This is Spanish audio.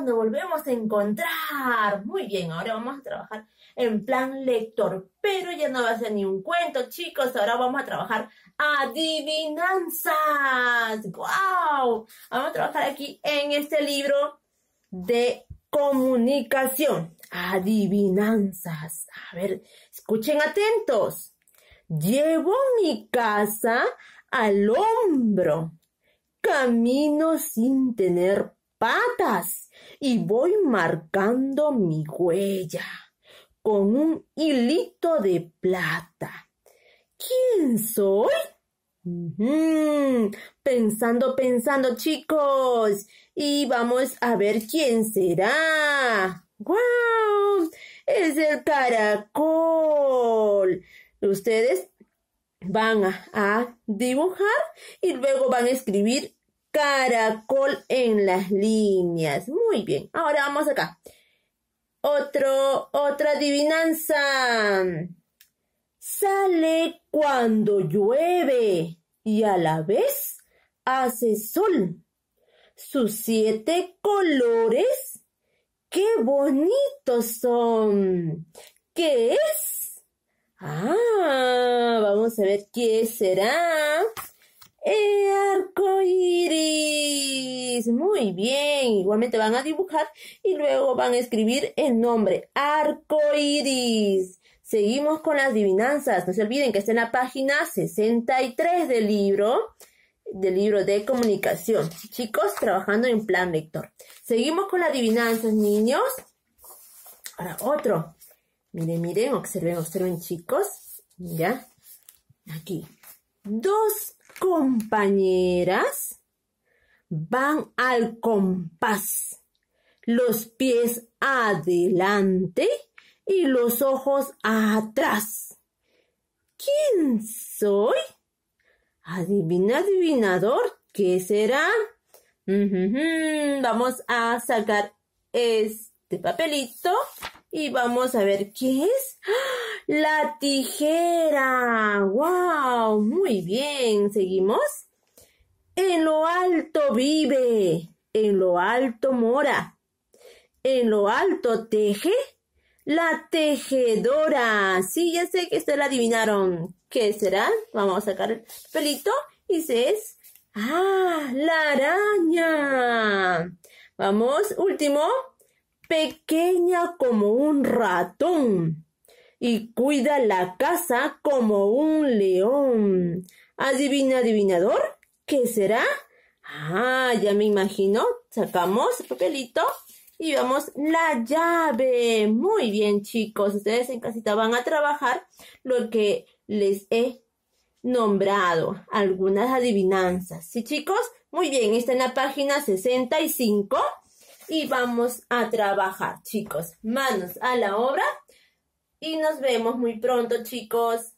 nos volvemos a encontrar. Muy bien, ahora vamos a trabajar en plan lector, pero ya no va a ser ni un cuento, chicos, ahora vamos a trabajar adivinanzas. ¡Wow! Vamos a trabajar aquí en este libro de comunicación, adivinanzas. A ver, escuchen atentos. Llevo mi casa al hombro, camino sin tener patas y voy marcando mi huella con un hilito de plata. ¿Quién soy? Pensando, pensando, chicos. Y vamos a ver quién será. ¡Wow! Es el caracol. Ustedes van a dibujar y luego van a escribir caracol en las líneas. Muy bien, ahora vamos acá. Otro, otra adivinanza. Sale cuando llueve y a la vez hace sol. Sus siete colores, qué bonitos son. ¿Qué es? Ah, vamos a ver qué será eh, arco iris. Muy bien. Igualmente van a dibujar y luego van a escribir el nombre. Arco iris. Seguimos con las adivinanzas. No se olviden que está en la página 63 del libro, del libro de comunicación. Chicos, trabajando en plan lector. Seguimos con las adivinanzas, niños. Ahora otro. Miren, miren, observen, observen, chicos. Ya. Aquí dos compañeras van al compás, los pies adelante y los ojos atrás. ¿Quién soy? Adivina, adivinador, ¿qué será? Vamos a sacar este papelito. Y vamos a ver qué es. ¡Ah! La tijera. ¡Wow! Muy bien. ¿Seguimos? En lo alto vive, en lo alto mora, en lo alto teje la tejedora. Sí, ya sé que ustedes la adivinaron. ¿Qué será? Vamos a sacar el pelito y se es... ¡Ah! La araña. Vamos, último pequeña como un ratón y cuida la casa como un león. Adivina, adivinador, ¿qué será? Ah, ya me imagino. Sacamos el papelito y vamos la llave. Muy bien, chicos. Ustedes en casita van a trabajar lo que les he nombrado. Algunas adivinanzas. ¿Sí, chicos? Muy bien. Está en la página 65 y vamos a trabajar, chicos. Manos a la obra y nos vemos muy pronto, chicos.